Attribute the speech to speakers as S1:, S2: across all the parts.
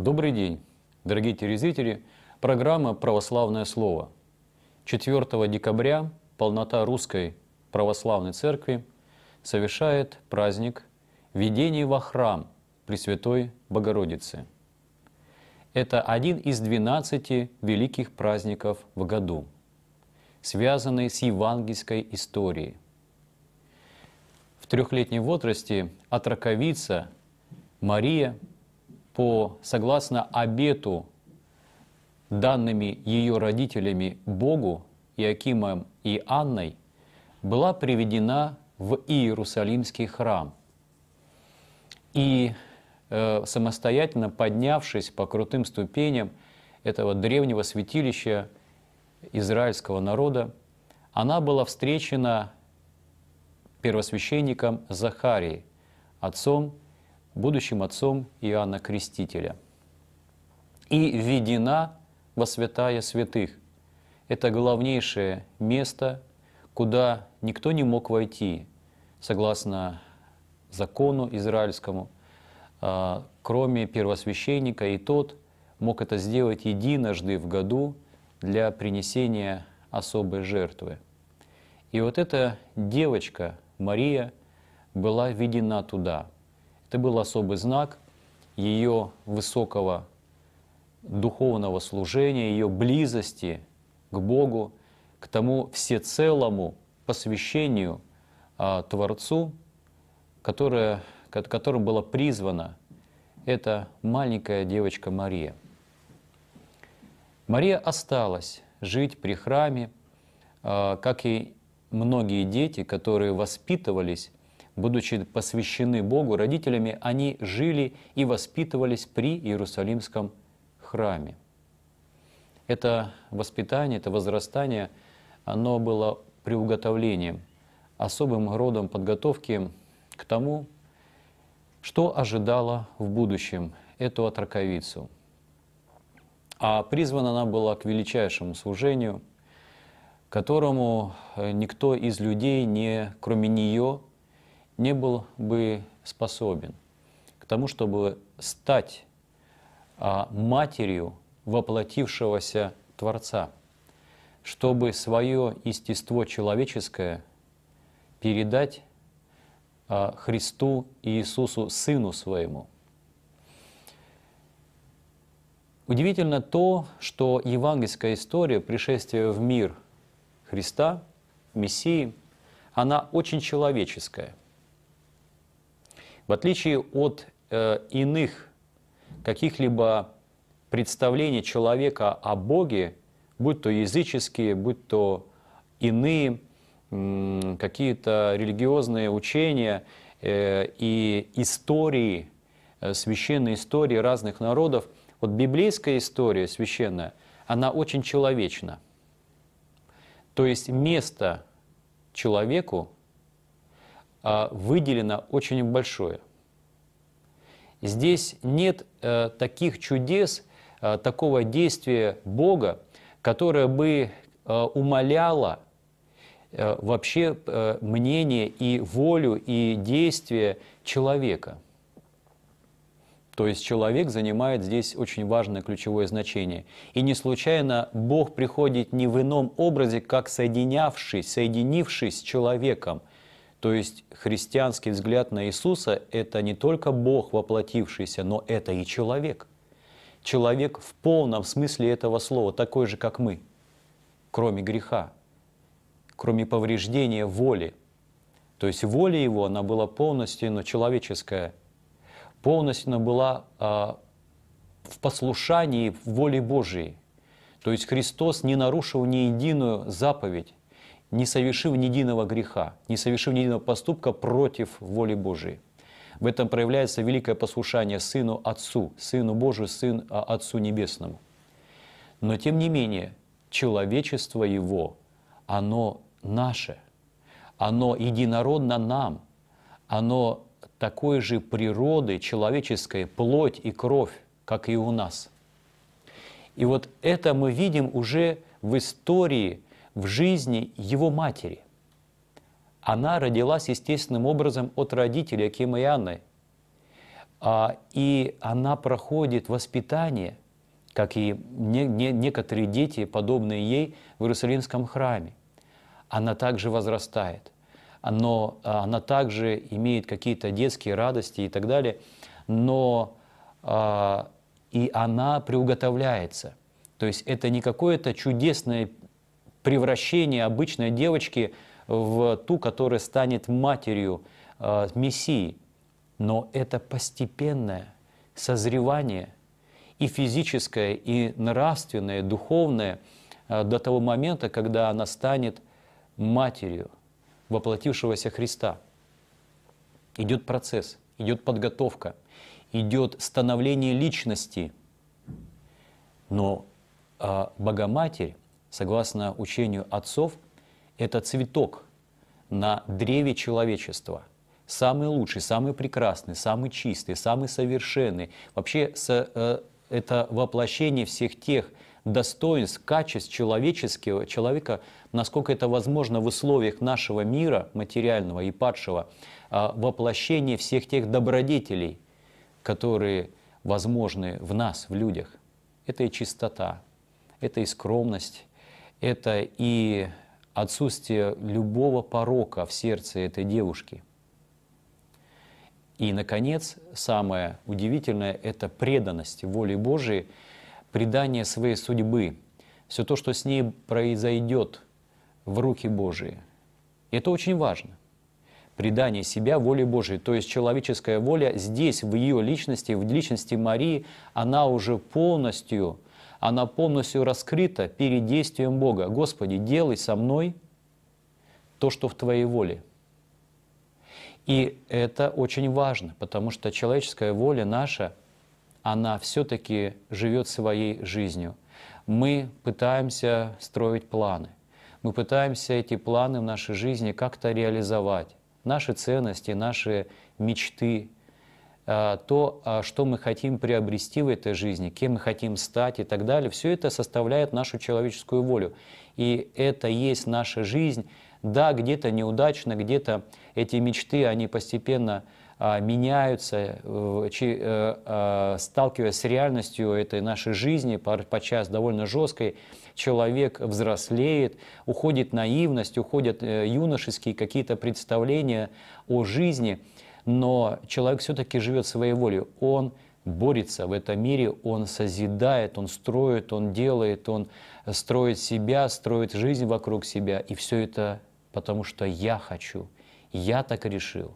S1: Добрый день, дорогие телезрители. Программа «Православное слово». 4 декабря полнота Русской Православной Церкви совершает праздник «Ведение во храм Пресвятой Богородицы». Это один из 12 великих праздников в году, связанный с евангельской историей. В трехлетнем возрасте от Мария – по, согласно обету, данными ее родителями Богу, Иакимом и Анной, была приведена в Иерусалимский храм. И э, самостоятельно поднявшись по крутым ступеням этого древнего святилища израильского народа, она была встречена первосвященником Захарией, отцом будущим отцом Иоанна Крестителя. И введена во святая святых. Это главнейшее место, куда никто не мог войти, согласно закону израильскому, а, кроме первосвященника, и тот мог это сделать единожды в году для принесения особой жертвы. И вот эта девочка, Мария, была введена туда – это был особый знак ее высокого духовного служения, ее близости к Богу, к тому всецелому посвящению а, Творцу, которое, которым была призвана эта маленькая девочка Мария. Мария осталась жить при храме, а, как и многие дети, которые воспитывались Будучи посвящены Богу родителями, они жили и воспитывались при Иерусалимском храме. Это воспитание, это возрастание, оно было приуготовлением, особым родом подготовки к тому, что ожидало в будущем эту отраковицу. А призвана она была к величайшему служению, которому никто из людей, не, кроме нее, не был бы способен к тому, чтобы стать а, матерью воплотившегося Творца, чтобы свое естество человеческое передать а, Христу и Иисусу, Сыну Своему. Удивительно то, что евангельская история пришествия в мир Христа, Мессии, она очень человеческая. В отличие от э, иных каких-либо представлений человека о Боге, будь то языческие, будь то иные какие-то религиозные учения э, и истории, э, священные истории разных народов, вот библейская история священная, она очень человечна. То есть место человеку а, выделено очень большое. Здесь нет э, таких чудес, э, такого действия Бога, которое бы э, умоляло вообще мнение и волю и действие человека. То есть человек занимает здесь очень важное ключевое значение. И не случайно Бог приходит не в ином образе, как соединявшись, соединившись с человеком – то есть христианский взгляд на Иисуса – это не только Бог воплотившийся, но это и человек. Человек в полном смысле этого слова, такой же, как мы, кроме греха, кроме повреждения воли. То есть воля его, она была полностью но человеческая, полностью она была а, в послушании в воле Божией. То есть Христос не нарушил ни единую заповедь, не совершив ни единого греха, не совершив ни единого поступка против воли Божией. В этом проявляется великое послушание Сыну Отцу, Сыну Божию, сыну а, Отцу Небесному. Но тем не менее, человечество Его, оно наше, оно единородно нам, оно такой же природы человеческой, плоть и кровь, как и у нас. И вот это мы видим уже в истории – в жизни его матери. Она родилась естественным образом от родителей Акима и Анны. А, и она проходит воспитание, как и некоторые дети, подобные ей, в Иерусалимском храме. Она также возрастает, но а, она также имеет какие-то детские радости и так далее, но а, и она приуготовляется. То есть это не какое-то чудесное превращение обычной девочки в ту, которая станет матерью э, Мессии. Но это постепенное созревание и физическое, и нравственное, и духовное э, до того момента, когда она станет матерью воплотившегося Христа. Идет процесс, идет подготовка, идет становление личности. Но э, Богоматерь согласно учению отцов, это цветок на древе человечества. Самый лучший, самый прекрасный, самый чистый, самый совершенный. Вообще э, это воплощение всех тех достоинств, качеств человеческого, человека, насколько это возможно в условиях нашего мира материального и падшего, а, воплощение всех тех добродетелей, которые возможны в нас, в людях. Это и чистота, это и скромность, это и отсутствие любого порока в сердце этой девушки. И, наконец, самое удивительное – это преданность воле Божией, предание своей судьбы, все то, что с ней произойдет в руки Божии. Это очень важно. Предание себя воле Божией, то есть человеческая воля здесь, в ее личности, в личности Марии, она уже полностью – она полностью раскрыта перед действием Бога. Господи, делай со мной то, что в Твоей воле. И это очень важно, потому что человеческая воля наша, она все-таки живет своей жизнью. Мы пытаемся строить планы. Мы пытаемся эти планы в нашей жизни как-то реализовать. Наши ценности, наши мечты, Э, то, э, что мы хотим приобрести в этой жизни, кем мы хотим стать и так далее, все это составляет нашу человеческую волю. И это есть наша жизнь. Да, где-то неудачно, где-то эти мечты, они постепенно э, меняются, сталкиваясь с реальностью этой нашей жизни, подчас довольно жесткой, человек взрослеет, уходит наивность, уходят юношеские какие-то представления о жизни – но человек все-таки живет своей волей. Он борется в этом мире, он созидает, он строит, он делает, он строит себя, строит жизнь вокруг себя. И все это потому, что я хочу, я так решил.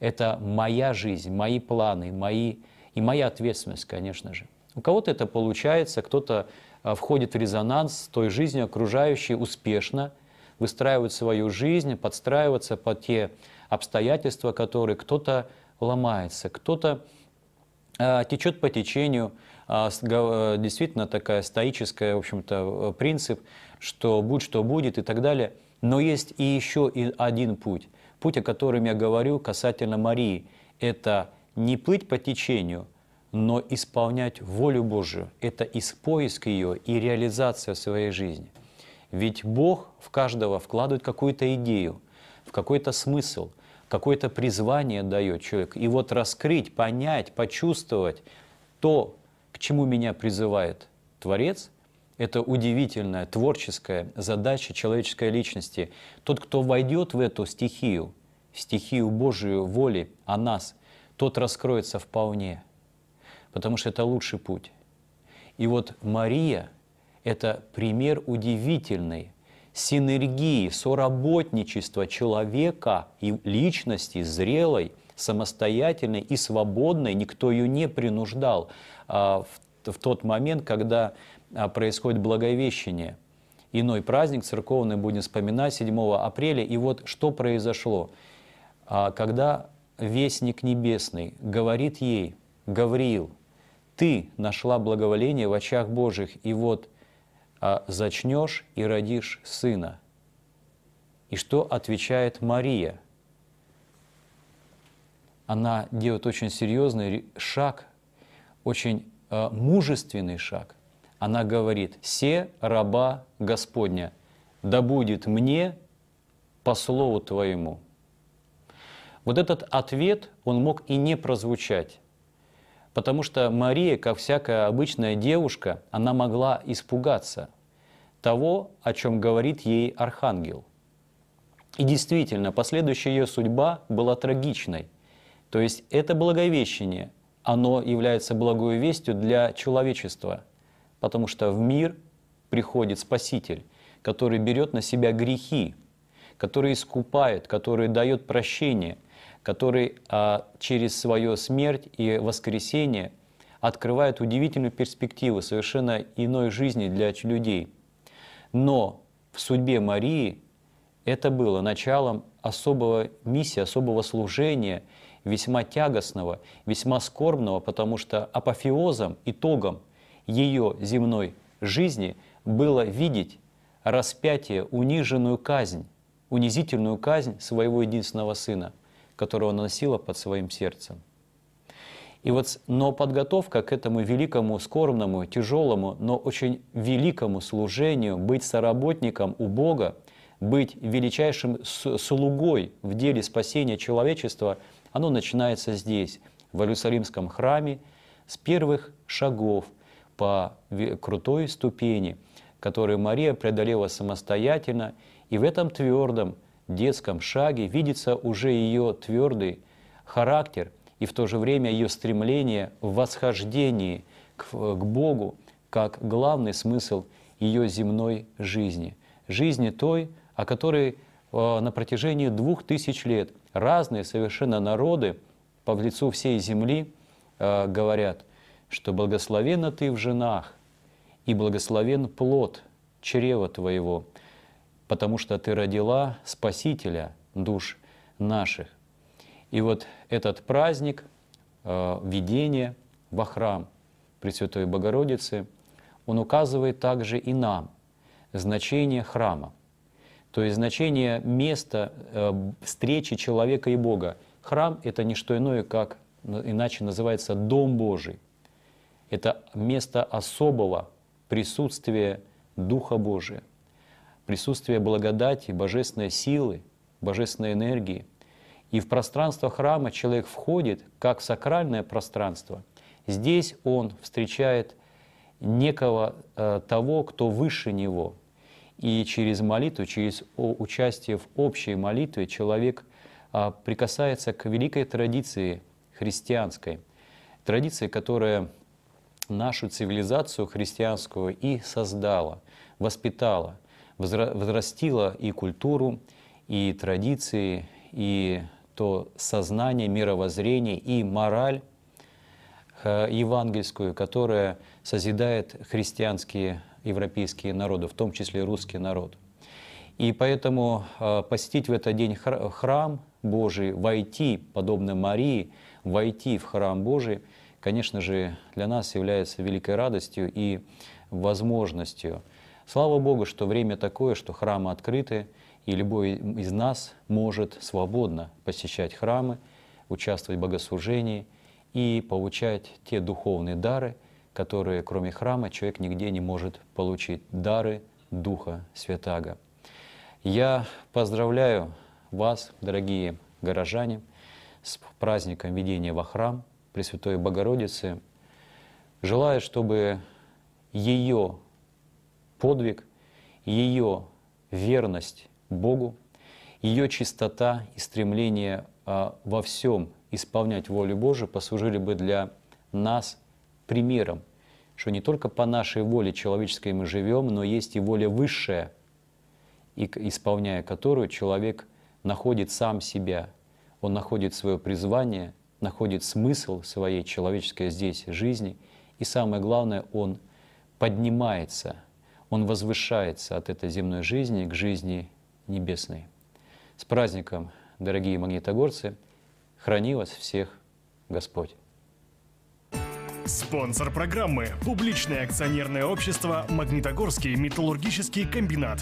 S1: Это моя жизнь, мои планы, мои, и моя ответственность, конечно же. У кого-то это получается, кто-то а, входит в резонанс с той жизнью окружающей успешно, выстраивает свою жизнь, подстраиваться под те обстоятельства, которые кто-то ломается, кто-то а, течет по течению, а, э, действительно такая стоическая, в общем-то, э, принцип, что будь что будет и так далее. Но есть и еще и один путь. Путь, о котором я говорю касательно Марии, это не плыть по течению, но исполнять волю Божию. Это и поиск ее, и реализация в своей жизни. Ведь Бог в каждого вкладывает какую-то идею – в какой-то смысл, какое-то призвание дает человек. И вот раскрыть, понять, почувствовать то, к чему меня призывает Творец, это удивительная творческая задача человеческой личности. Тот, кто войдет в эту стихию, стихию Божию воли о нас, тот раскроется вполне, потому что это лучший путь. И вот Мария – это пример удивительный, синергии, соработничества человека и личности зрелой, самостоятельной и свободной, никто ее не принуждал а, в, тот момент, когда а, происходит благовещение. Иной праздник церковный будем вспоминать 7 апреля. И вот что произошло. А, когда Вестник Небесный говорит ей, Гавриил, ты нашла благоволение в очах Божьих, и вот а «зачнешь и родишь сына». И что отвечает Мария? Она делает очень серьезный шаг, очень э, мужественный шаг. Она говорит, «Се раба Господня, да будет мне по слову Твоему». Вот этот ответ, он мог и не прозвучать, потому что Мария, как всякая обычная девушка, она могла испугаться того, о чем говорит ей архангел. И действительно, последующая ее судьба была трагичной. То есть это благовещение, оно является благою вестью для человечества, потому что в мир приходит Спаситель, который берет на себя грехи, который искупает, который дает прощение, который а, через свою смерть и воскресение открывает удивительную перспективу совершенно иной жизни для людей – но в судьбе Марии это было началом особого миссии, особого служения, весьма тягостного, весьма скорбного, потому что апофеозом, итогом ее земной жизни было видеть распятие, униженную казнь, унизительную казнь своего единственного сына, которого она носила под своим сердцем. И вот, но подготовка к этому великому, скорбному, тяжелому, но очень великому служению, быть соработником у Бога, быть величайшим слугой в деле спасения человечества, оно начинается здесь, в Иерусалимском храме, с первых шагов по крутой ступени, которую Мария преодолела самостоятельно, и в этом твердом детском шаге видится уже ее твердый характер – и в то же время ее стремление в восхождении к, э, к Богу как главный смысл ее земной жизни. Жизни той, о которой э, на протяжении двух тысяч лет разные совершенно народы по лицу всей земли э, говорят, что благословенна ты в женах, и благословен плод чрева твоего, потому что ты родила Спасителя душ наших. И вот этот праздник э, введение видения во храм Пресвятой Богородицы, он указывает также и нам значение храма, то есть значение места э, встречи человека и Бога. Храм – это не что иное, как иначе называется Дом Божий. Это место особого присутствия Духа Божия, присутствия благодати, божественной силы, божественной энергии – и в пространство храма человек входит как в сакральное пространство. Здесь он встречает некого э, того, кто выше него. И через молитву, через участие в общей молитве человек э, прикасается к великой традиции христианской, традиции, которая нашу цивилизацию христианскую и создала, воспитала, возрастила и культуру, и традиции, и то сознание, мировоззрение и мораль э, евангельскую, которая созидает христианские европейские народы, в том числе русский народ. И поэтому э, посетить в этот день храм Божий, войти, подобно Марии, войти в храм Божий, конечно же, для нас является великой радостью и возможностью. Слава Богу, что время такое, что храмы открыты, и любой из нас может свободно посещать храмы, участвовать в богослужении и получать те духовные дары, которые кроме храма человек нигде не может получить. Дары Духа Святаго. Я поздравляю вас, дорогие горожане, с праздником ведения во храм Пресвятой Богородицы. Желаю, чтобы ее подвиг, ее верность Богу, ее чистота и стремление а, во всем исполнять волю Божию послужили бы для нас примером, что не только по нашей воле человеческой мы живем, но есть и воля высшая, и, исполняя которую человек находит сам себя, он находит свое призвание, находит смысл своей человеческой здесь жизни, и самое главное, он поднимается, он возвышается от этой земной жизни к жизни небесной. С праздником, дорогие магнитогорцы! Храни вас всех Господь! Спонсор программы – публичное акционерное общество «Магнитогорский металлургический комбинат».